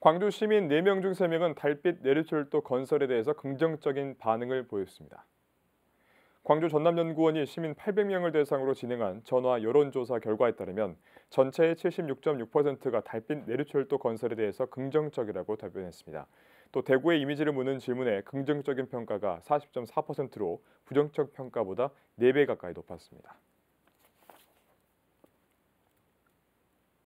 광주 시민 4명 중 3명은 달빛 내리철도 건설에 대해서 긍정적인 반응을 보였습니다. 광주 전남연구원이 시민 800명을 대상으로 진행한 전화 여론조사 결과에 따르면 전체의 76.6%가 달빛 내리철도 건설에 대해서 긍정적이라고 답변했습니다. 또 대구의 이미지를 묻는 질문에 긍정적인 평가가 40.4%로 부정적 평가보다 4배 가까이 높았습니다.